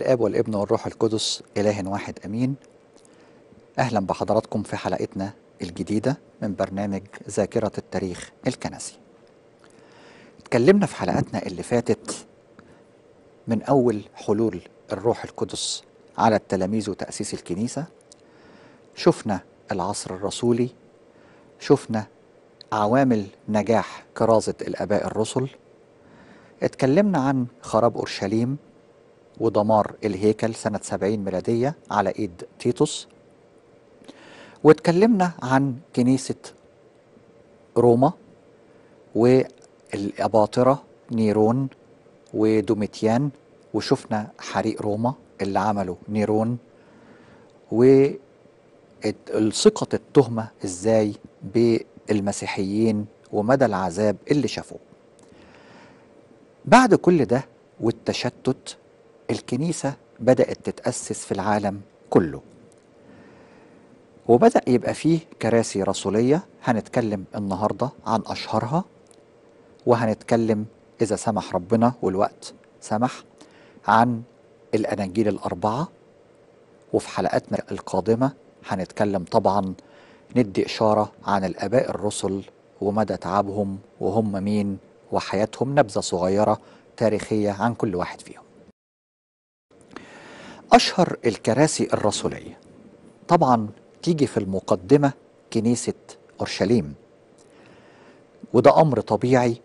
الاب والابن والروح القدس اله واحد امين اهلا بحضراتكم في حلقتنا الجديده من برنامج ذاكره التاريخ الكنسي اتكلمنا في حلقتنا اللي فاتت من اول حلول الروح القدس على التلاميذ وتاسيس الكنيسه شفنا العصر الرسولي شفنا عوامل نجاح كرازه الاباء الرسل اتكلمنا عن خراب اورشليم ودمار الهيكل سنة 70 ميلادية على إيد تيتوس واتكلمنا عن كنيسة روما والأباطرة نيرون ودوميتيان وشفنا حريق روما اللي عمله نيرون وسقط التهمة ازاي بالمسيحيين ومدى العذاب اللي شافوه بعد كل ده والتشتت الكنيسة بدأت تتأسس في العالم كله وبدأ يبقى فيه كراسي رسولية هنتكلم النهاردة عن أشهرها وهنتكلم إذا سمح ربنا والوقت سمح عن الأناجيل الأربعة وفي حلقاتنا القادمة هنتكلم طبعا ندي إشارة عن الآباء الرسل ومدى تعبهم وهم مين وحياتهم نبذة صغيرة تاريخية عن كل واحد فيهم أشهر الكراسي الرسولية طبعا تيجي في المقدمة كنيسة أورشليم وده أمر طبيعي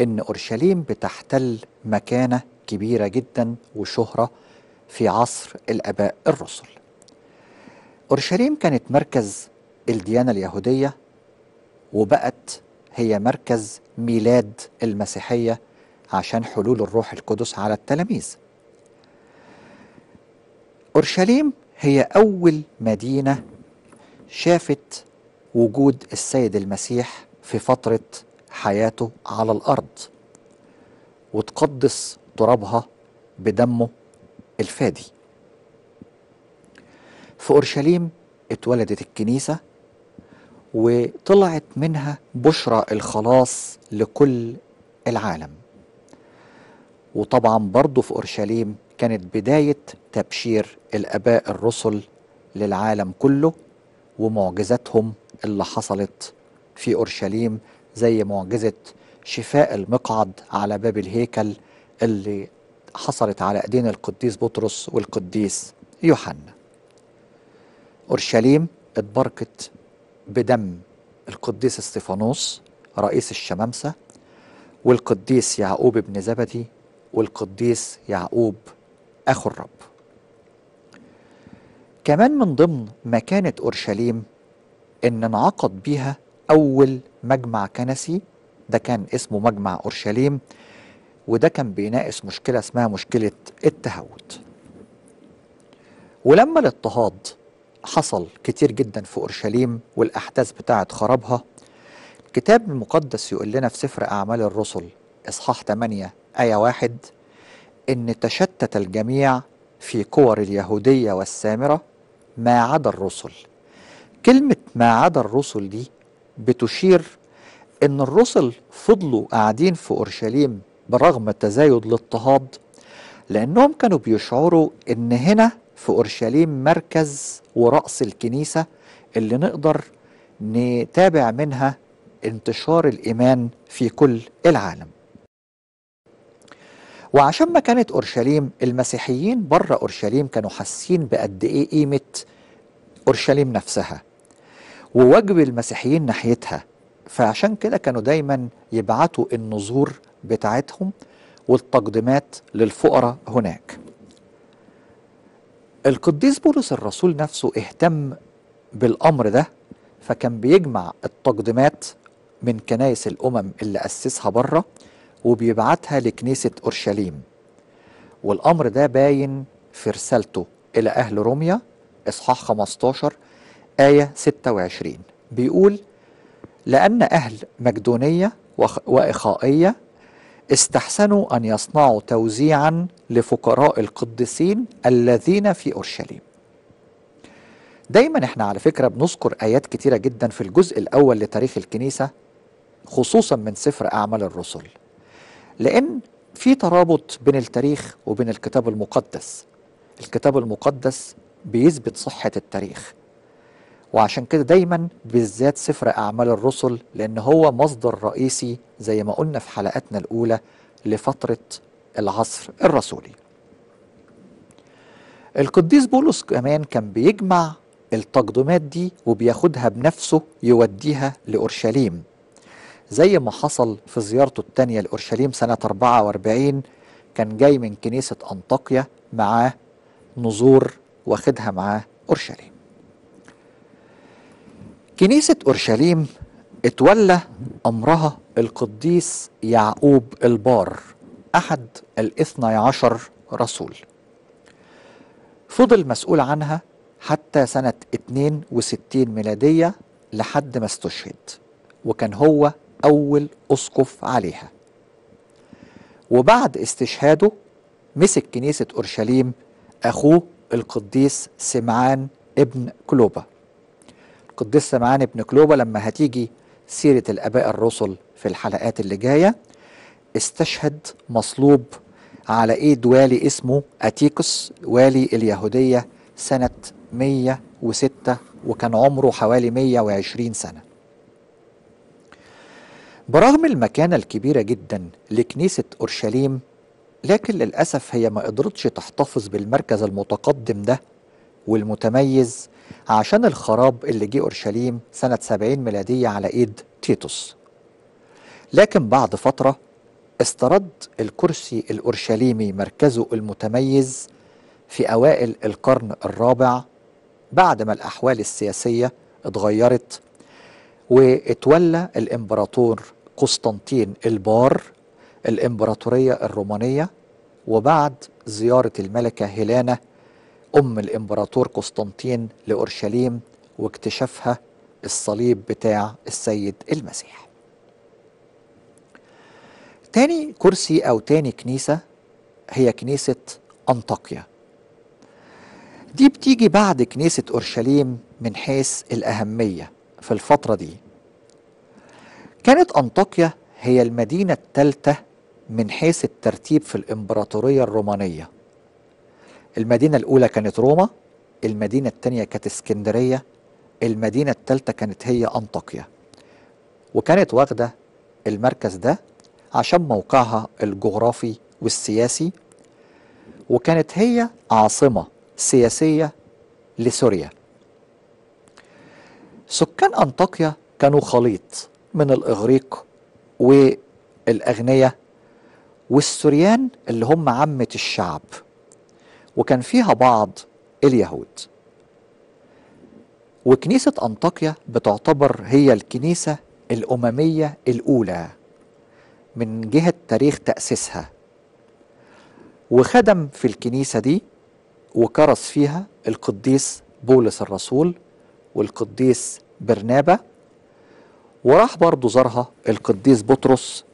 إن أورشليم بتحتل مكانة كبيرة جدا وشهرة في عصر الآباء الرسل أورشليم كانت مركز الديانة اليهودية وبقت هي مركز ميلاد المسيحية عشان حلول الروح القدس على التلاميذ أورشليم هي أول مدينة شافت وجود السيد المسيح في فترة حياته على الأرض وتقدس ترابها بدمه الفادي في أورشليم اتولدت الكنيسة وطلعت منها بشرى الخلاص لكل العالم وطبعا برضه في أورشليم كانت بداية تبشير الآباء الرسل للعالم كله ومعجزاتهم اللي حصلت في أورشليم زي معجزة شفاء المقعد على باب الهيكل اللي حصلت على ايدين القديس بطرس والقديس يوحنا اورشليم اتبركت بدم القديس استفانوس رئيس الشمامسه والقديس يعقوب بن زبدي والقديس يعقوب أخو الرب كمان من ضمن مكانة أورشليم إن انعقد بيها أول مجمع كنسي ده كان اسمه مجمع أورشليم وده كان بيناقش مشكلة اسمها مشكلة التهود ولما الاضطهاد حصل كتير جدا في أورشليم والأحداث بتاعت خرابها الكتاب المقدس يقول لنا في سفر أعمال الرسل إصحاح 8 آية 1 أن تشتت الجميع في كور اليهودية والسامرة ما عدا الرسل كلمة ما عدا الرسل دي بتشير أن الرسل فضلوا قاعدين في أورشليم برغم تزايد الاضطهاد لأنهم كانوا بيشعروا أن هنا في أورشليم مركز ورأس الكنيسة اللي نقدر نتابع منها انتشار الإيمان في كل العالم وعشان ما كانت اورشليم المسيحيين بره اورشليم كانوا حاسين بقد ايه قيمه اورشليم نفسها وواجب المسيحيين ناحيتها فعشان كده كانوا دايما يبعتوا النذور بتاعتهم والتقديمات للفقراء هناك القديس بولس الرسول نفسه اهتم بالامر ده فكان بيجمع التقديمات من كنايس الامم اللي اسسها بره وبيبعتها لكنيسة أورشليم والأمر ده باين في رسالته إلى أهل روميا إصحاح 15 آية 26 بيقول لأن أهل مكدونية وإخائية استحسنوا أن يصنعوا توزيعا لفقراء القديسين الذين في أورشليم دايما احنا على فكرة بنذكر آيات كتيرة جدا في الجزء الأول لتاريخ الكنيسة خصوصا من سفر أعمال الرسل لأن في ترابط بين التاريخ وبين الكتاب المقدس الكتاب المقدس بيثبت صحة التاريخ وعشان كده دايما بالذات سفر أعمال الرسل لأن هو مصدر رئيسي زي ما قلنا في حلقاتنا الأولى لفترة العصر الرسولي القديس بولس كمان كان بيجمع التقدمات دي وبياخدها بنفسه يوديها لأورشليم زي ما حصل في زيارته الثانية لأورشليم سنة 44 كان جاي من كنيسة أنطاكيا معاه نذور واخدها معاه أورشليم كنيسة أورشليم اتولى أمرها القديس يعقوب البار أحد الاثنى عشر رسول فضل مسؤول عنها حتى سنة 62 ميلادية لحد ما استشهد وكان هو أول أسقف عليها وبعد استشهاده مسك كنيسة أورشليم أخوه القديس سمعان ابن كلوبا القديس سمعان ابن كلوبا لما هتيجي سيرة الآباء الرسل في الحلقات اللي جاية استشهد مصلوب على ايد والي اسمه أتيكوس والي اليهودية سنة 106 وكان عمره حوالي 120 سنة برغم المكانة الكبيرة جدا لكنيسة أورشليم لكن للأسف هي ما قدرتش تحتفظ بالمركز المتقدم ده والمتميز عشان الخراب اللي جه أورشليم سنة 70 ميلادية على إيد تيتوس لكن بعد فترة استرد الكرسي الأورشليمي مركزه المتميز في أوائل القرن الرابع بعد ما الأحوال السياسية اتغيرت واتولى الامبراطور قسطنطين البار الامبراطوريه الرومانيه وبعد زياره الملكه هيلانا ام الامبراطور قسطنطين لاورشليم واكتشافها الصليب بتاع السيد المسيح تاني كرسي او تاني كنيسه هي كنيسه انطاكيا دي بتيجي بعد كنيسه اورشليم من حيث الاهميه في الفتره دي كانت أنطاكيا هي المدينة الثالثة من حيث الترتيب في الإمبراطورية الرومانية المدينة الأولى كانت روما المدينة الثانية كانت اسكندرية المدينة الثالثة كانت هي أنطاكيا وكانت واخدة المركز ده عشان موقعها الجغرافي والسياسي وكانت هي عاصمة سياسية لسوريا سكان أنطاكيا كانوا خليط من الاغريق والاغنياء والسريان اللي هم عامه الشعب وكان فيها بعض اليهود وكنيسه انطاكيا بتعتبر هي الكنيسه الامميه الاولى من جهه تاريخ تاسيسها وخدم في الكنيسه دي وكرس فيها القديس بولس الرسول والقديس برنابه وراح برضه زارها القديس بطرس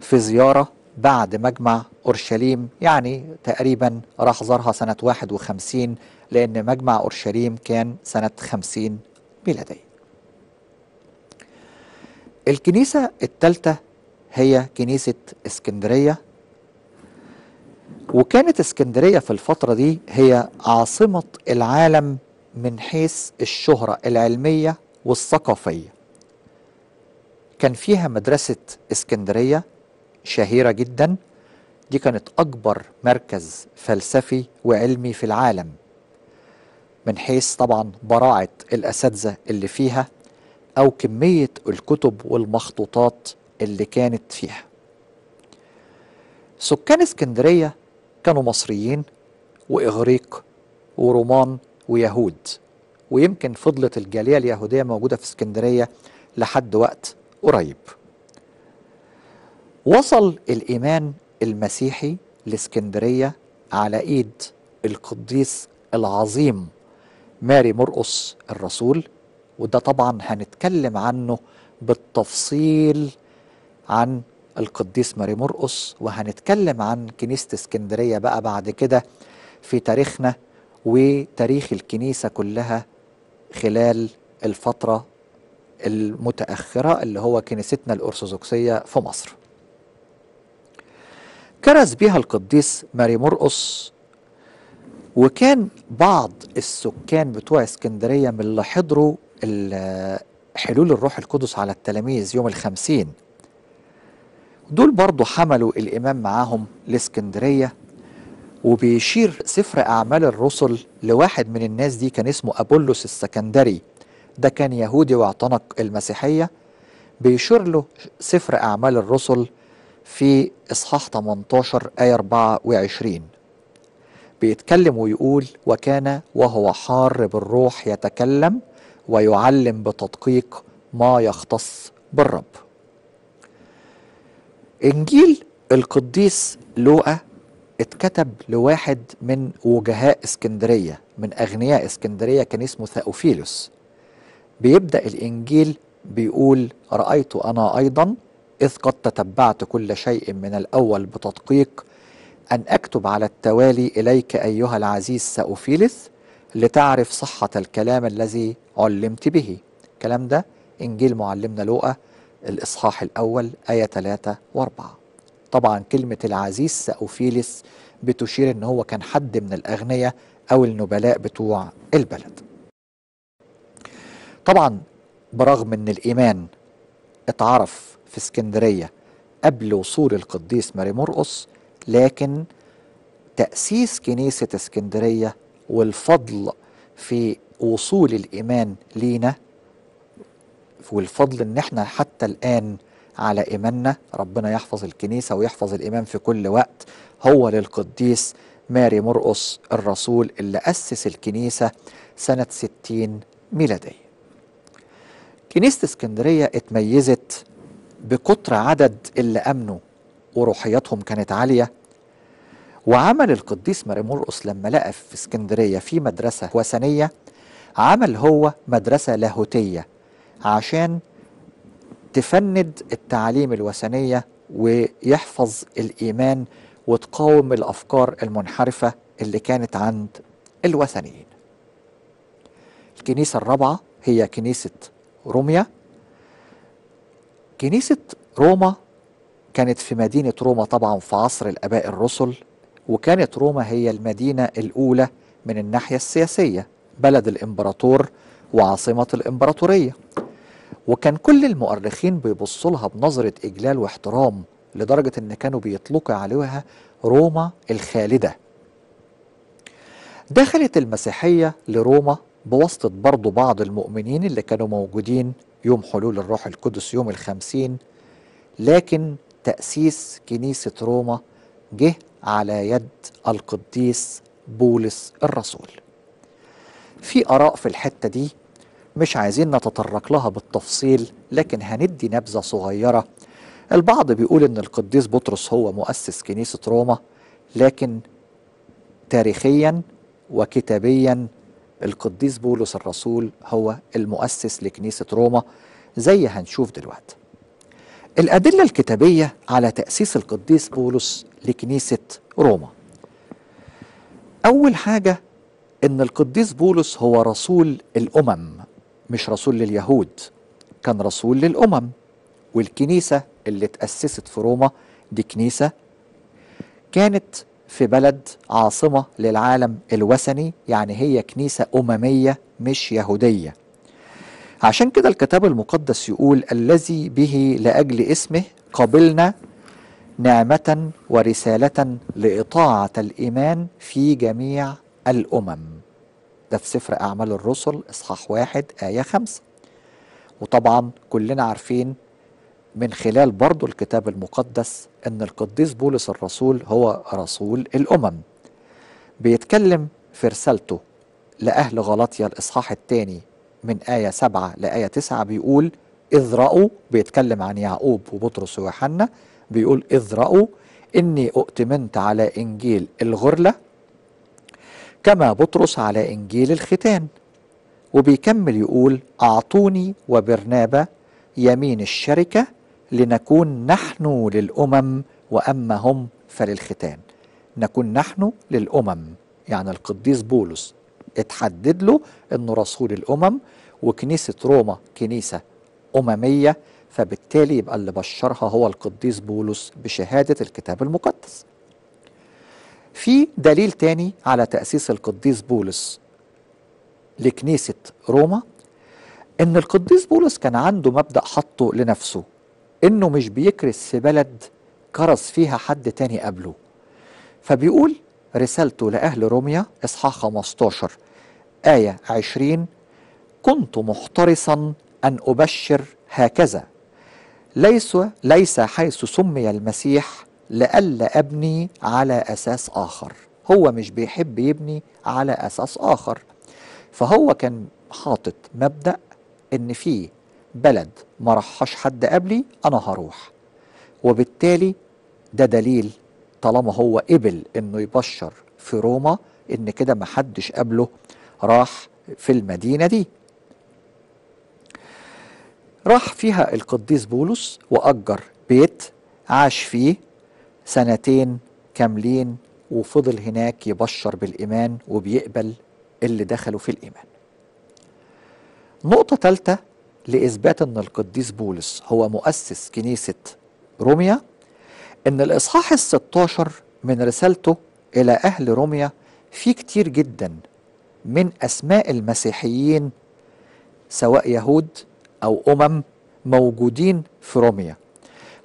في زيارة بعد مجمع أورشليم يعني تقريبا راح زارها سنة 51 لأن مجمع أورشليم كان سنة 50 ميلادية الكنيسة الثالثة هي كنيسة اسكندرية وكانت اسكندرية في الفترة دي هي عاصمة العالم من حيث الشهرة العلمية والثقافية كان فيها مدرسة اسكندرية شهيرة جدا دي كانت أكبر مركز فلسفي وعلمي في العالم من حيث طبعا براعة الأساتذة اللي فيها أو كمية الكتب والمخطوطات اللي كانت فيها سكان اسكندرية كانوا مصريين وإغريق ورومان ويهود ويمكن فضلت الجالية اليهودية موجودة في اسكندرية لحد وقت قريب وصل الإيمان المسيحي لاسكندرية على إيد القديس العظيم ماري مرقص الرسول وده طبعا هنتكلم عنه بالتفصيل عن القديس ماري مرقص وهنتكلم عن كنيسة اسكندرية بقى بعد كده في تاريخنا وتاريخ الكنيسة كلها خلال الفترة المتأخرة اللي هو كنيستنا الأرثوذكسية في مصر كرز بها القديس ماري مرقص وكان بعض السكان بتوع اسكندرية من اللي حضروا حلول الروح القدس على التلاميذ يوم الخمسين دول برضو حملوا الإمام معاهم لاسكندرية وبيشير سفر أعمال الرسل لواحد من الناس دي كان اسمه أبولوس السكندري ده كان يهودي واعتنق المسيحية بيشير له سفر أعمال الرسل في إصحاح 18 آية 24 بيتكلم ويقول وكان وهو حار بالروح يتكلم ويعلم بتدقيق ما يختص بالرب إنجيل القديس لوقا اتكتب لواحد من وجهاء اسكندرية من أغنياء اسكندرية كان اسمه ثاوفيلوس بيبدا الانجيل بيقول رايت انا ايضا اذ قد تتبعت كل شيء من الاول بتدقيق ان اكتب على التوالي اليك ايها العزيز ساوفيلس لتعرف صحه الكلام الذي علمت به الكلام ده انجيل معلمنا لوقا الاصحاح الاول ايه 3 و4 طبعا كلمه العزيز ساوفيلس بتشير ان هو كان حد من الاغنياء او النبلاء بتوع البلد طبعا برغم ان الايمان اتعرف في اسكندريه قبل وصول القديس ماري مرقص لكن تاسيس كنيسه اسكندريه والفضل في وصول الايمان لينا والفضل ان احنا حتى الان على ايماننا ربنا يحفظ الكنيسه ويحفظ الايمان في كل وقت هو للقديس ماري مرقص الرسول اللي اسس الكنيسه سنه 60 ميلاديه كنيسة اسكندرية اتميزت بكتر عدد اللي أمنوا وروحياتهم كانت عالية وعمل القديس مرمرقس لما لقى في اسكندرية في مدرسة وثنية عمل هو مدرسة لاهوتية عشان تفند التعاليم الوثنية ويحفظ الإيمان وتقاوم الأفكار المنحرفة اللي كانت عند الوثنيين الكنيسة الرابعة هي كنيسة روميا كنيسة روما كانت في مدينة روما طبعا في عصر الآباء الرسل وكانت روما هي المدينة الأولى من الناحية السياسية بلد الإمبراطور وعاصمة الإمبراطورية وكان كل المؤرخين بيبصوا لها بنظرة إجلال واحترام لدرجة إن كانوا بيطلقوا عليها روما الخالدة دخلت المسيحية لروما بواسطة برضو بعض المؤمنين اللي كانوا موجودين يوم حلول الروح القدس يوم الخمسين لكن تأسيس كنيسة روما جه على يد القديس بولس الرسول في آراء في الحتة دي مش عايزين نتطرق لها بالتفصيل لكن هندي نبذة صغيرة البعض بيقول ان القديس بطرس هو مؤسس كنيسة روما لكن تاريخيا وكتابيا القديس بولس الرسول هو المؤسس لكنيسة روما زي هنشوف دلوقتي الأدلة الكتابية على تأسيس القديس بولس لكنيسة روما أول حاجة إن القديس بولس هو رسول الأمم مش رسول لليهود كان رسول للأمم والكنيسة اللي اتأسست في روما دي كنيسة كانت في بلد عاصمة للعالم الوثني يعني هي كنيسة أممية مش يهودية عشان كده الكتاب المقدس يقول الذي به لأجل اسمه قبلنا نعمة ورسالة لإطاعة الإيمان في جميع الأمم ده في سفر أعمال الرسل إصحاح واحد آية خمسة وطبعا كلنا عارفين من خلال برضو الكتاب المقدس أن القديس بولس الرسول هو رسول الأمم بيتكلم في رسالته لأهل غلطية الإصحاح الثاني من آية سبعة لآية تسعة بيقول إذ رأوا بيتكلم عن يعقوب وبطرس ويوحنا بيقول إذ رأوا إني أؤتمنت على إنجيل الغرلة كما بطرس على إنجيل الختان وبيكمل يقول أعطوني وبرنابة يمين الشركة لنكون نحن للأمم وأما هم فللختان نكون نحن للأمم يعني القديس بولس اتحدد له أنه رسول الأمم وكنيسة روما كنيسة أممية فبالتالي يبقى اللي بشرها هو القديس بولس بشهادة الكتاب المقدس في دليل تاني على تأسيس القديس بولس لكنيسة روما ان القديس بولس كان عنده مبدأ حطه لنفسه انه مش بيكرس في بلد كرس فيها حد تاني قبله فبيقول رسالته لأهل روميا إصحاح 15 آية 20 كنت محترصا أن أبشر هكذا ليس ليس حيث سمي المسيح لئلا أبني على أساس آخر هو مش بيحب يبني على أساس آخر فهو كان حاطط مبدأ إن في بلد ما رحش حد قبلي انا هروح وبالتالي ده دليل طالما هو قبل انه يبشر في روما ان كده ما حدش قبله راح في المدينه دي راح فيها القديس بولس واجر بيت عاش فيه سنتين كاملين وفضل هناك يبشر بالايمان وبيقبل اللي دخلوا في الايمان نقطه ثالثه لإثبات أن القديس بولس هو مؤسس كنيسة روميا أن الإصحاح الستاشر من رسالته إلى أهل روميا في كتير جدا من أسماء المسيحيين سواء يهود أو أمم موجودين في روميا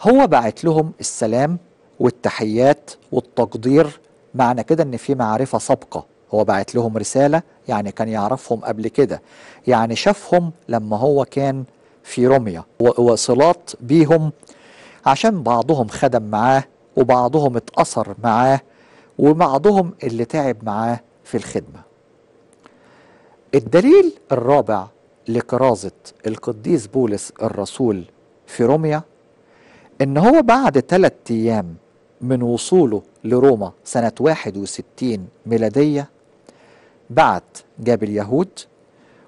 هو بعت لهم السلام والتحيات والتقدير معنى كده ان في معرفه سابقه هو بعت لهم رسالة يعني كان يعرفهم قبل كده يعني شافهم لما هو كان في روميا وصلات بيهم عشان بعضهم خدم معاه وبعضهم اتأثر معاه وبعضهم اللي تعب معاه في الخدمة الدليل الرابع لكرازة القديس بولس الرسول في روميا ان هو بعد ثلاثة ايام من وصوله لروما سنة 61 ميلادية بعت جاب اليهود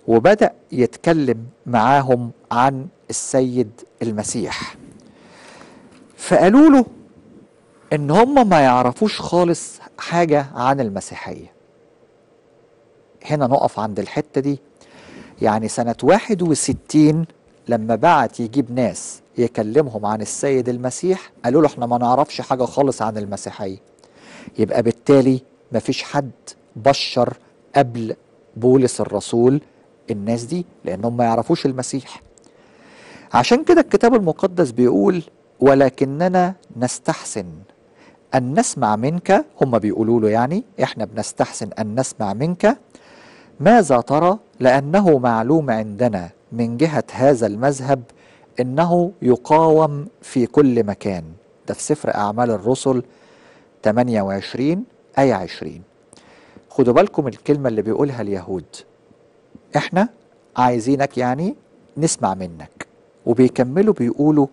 وبدأ يتكلم معاهم عن السيد المسيح فقالوا له ان هم ما يعرفوش خالص حاجة عن المسيحية هنا نقف عند الحتة دي يعني سنة 61 لما بعت يجيب ناس يكلمهم عن السيد المسيح قالوا له احنا ما نعرفش حاجة خالص عن المسيحية يبقى بالتالي مفيش حد بشر قبل بولس الرسول الناس دي لانهم ما يعرفوش المسيح عشان كده الكتاب المقدس بيقول ولكننا نستحسن ان نسمع منك هم بيقولوا له يعني احنا بنستحسن ان نسمع منك ماذا ترى لانه معلوم عندنا من جهه هذا المذهب انه يقاوم في كل مكان ده في سفر اعمال الرسل 28 اي 20 خدوا بالكم الكلمة اللي بيقولها اليهود احنا عايزينك يعني نسمع منك وبيكملوا بيقولوا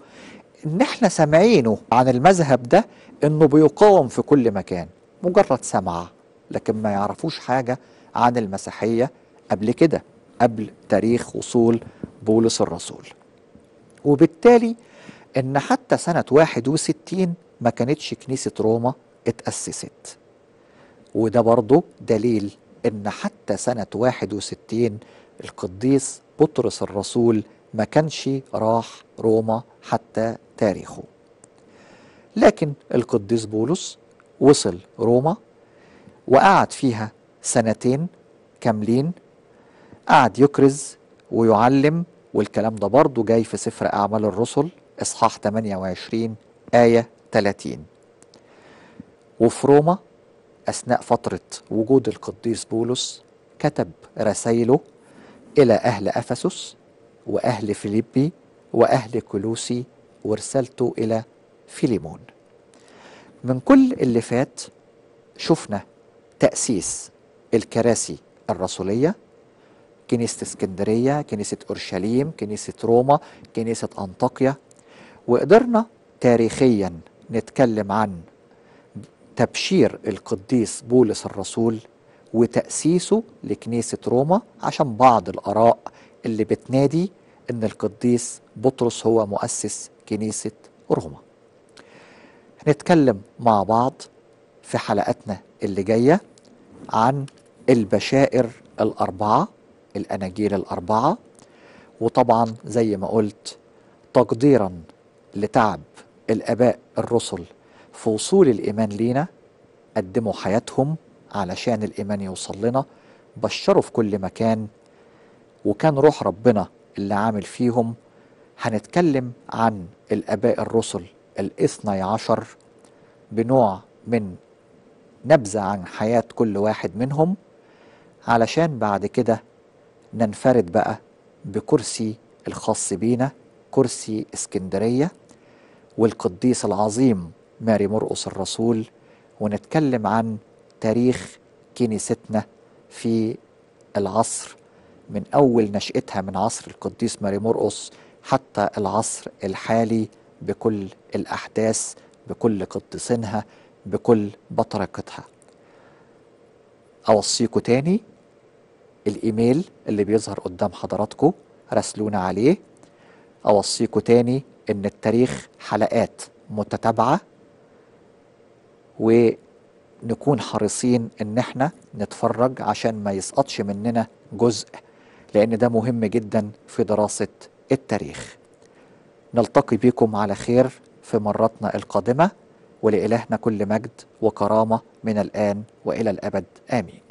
ان احنا سامعينه عن المذهب ده انه بيقاوم في كل مكان مجرد سمع لكن ما يعرفوش حاجة عن المسيحية قبل كده قبل تاريخ وصول بولس الرسول وبالتالي ان حتى سنة 61 ما كانتش كنيسة روما اتأسست وده برضه دليل ان حتى سنة 61 القديس بطرس الرسول ما كانش راح روما حتى تاريخه لكن القديس بولس وصل روما وقعد فيها سنتين كاملين قعد يكرز ويعلم والكلام ده برضه جاي في سفر أعمال الرسل إصحاح 28 آية 30 وفي روما أثناء فترة وجود القديس بولس كتب رسائله إلى أهل أفسس وأهل فيليبي وأهل كلوسي ورسالته إلى فيليمون من كل اللي فات شفنا تأسيس الكراسي الرسولية كنيسة اسكندرية كنيسة أورشليم كنيسة روما كنيسة أنطاكيا وقدرنا تاريخيا نتكلم عن تبشير القديس بولس الرسول وتأسيسه لكنيسة روما عشان بعض الآراء اللي بتنادي إن القديس بطرس هو مؤسس كنيسة روما. هنتكلم مع بعض في حلقاتنا اللي جاية عن البشائر الأربعة الأناجيل الأربعة وطبعا زي ما قلت تقديرا لتعب الآباء الرسل في وصول الإيمان لينا قدموا حياتهم علشان الإيمان يوصل لنا بشروا في كل مكان وكان روح ربنا اللي عامل فيهم هنتكلم عن الآباء الرسل الاثني عشر بنوع من نبذة عن حياة كل واحد منهم علشان بعد كده ننفرد بقى بكرسي الخاص بينا كرسي اسكندرية والقديس العظيم ماري مرقص الرسول ونتكلم عن تاريخ كنيستنا في العصر من أول نشأتها من عصر القديس ماري مرقص حتى العصر الحالي بكل الأحداث بكل قديسينها بكل بطركتها أوصيكوا تاني الإيميل اللي بيظهر قدام حضراتكم راسلونا عليه أوصيكوا تاني إن التاريخ حلقات متتابعة ونكون حريصين ان احنا نتفرج عشان ما يسقطش مننا جزء لان ده مهم جدا في دراسه التاريخ نلتقي بكم على خير في مراتنا القادمه ولإلهنا كل مجد وكرامه من الان والى الابد امين